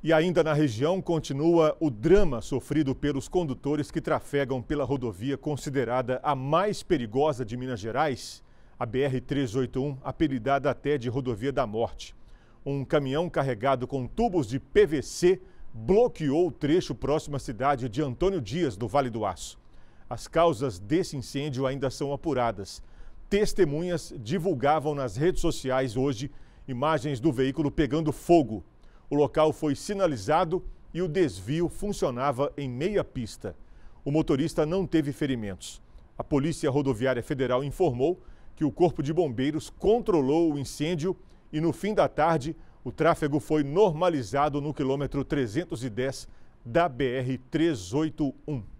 E ainda na região continua o drama sofrido pelos condutores que trafegam pela rodovia considerada a mais perigosa de Minas Gerais, a BR-381, apelidada até de Rodovia da Morte. Um caminhão carregado com tubos de PVC bloqueou o trecho próximo à cidade de Antônio Dias, do Vale do Aço. As causas desse incêndio ainda são apuradas. Testemunhas divulgavam nas redes sociais hoje imagens do veículo pegando fogo o local foi sinalizado e o desvio funcionava em meia pista. O motorista não teve ferimentos. A Polícia Rodoviária Federal informou que o Corpo de Bombeiros controlou o incêndio e, no fim da tarde, o tráfego foi normalizado no quilômetro 310 da BR-381.